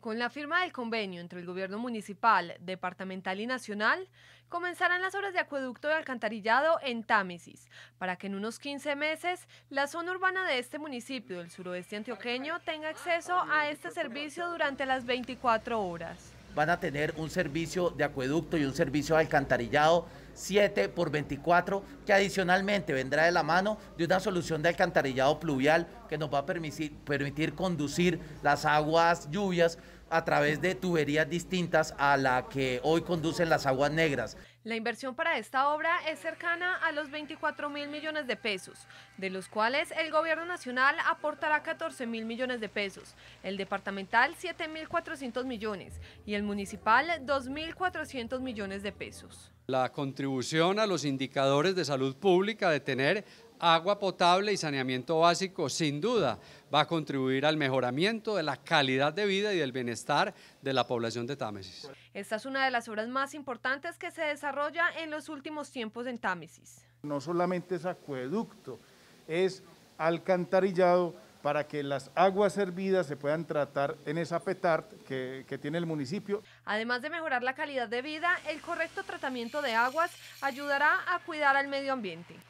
Con la firma del convenio entre el gobierno municipal, departamental y nacional, comenzarán las obras de acueducto y alcantarillado en Támesis, para que en unos 15 meses la zona urbana de este municipio del suroeste antioqueño tenga acceso a este servicio durante las 24 horas van a tener un servicio de acueducto y un servicio de alcantarillado 7 por 24, que adicionalmente vendrá de la mano de una solución de alcantarillado pluvial que nos va a permitir, permitir conducir las aguas lluvias a través de tuberías distintas a la que hoy conducen las aguas negras. La inversión para esta obra es cercana a los 24 mil millones de pesos, de los cuales el gobierno nacional aportará 14 mil millones de pesos, el departamental 7 mil 400 millones y el municipal 2 mil 400 millones de pesos. La contribución a los indicadores de salud pública de tener agua potable y saneamiento básico, sin duda, va a contribuir al mejoramiento de la calidad de vida y del bienestar de la población de Támesis. Esta es una de las obras más importantes que se desarrolla en los últimos tiempos en Támesis. No solamente es acueducto, es alcantarillado para que las aguas hervidas se puedan tratar en esa petard que, tiene el municipio. Además de mejorar la calidad de vida, el correcto tratamiento de aguas ayudará a cuidar al medio ambiente.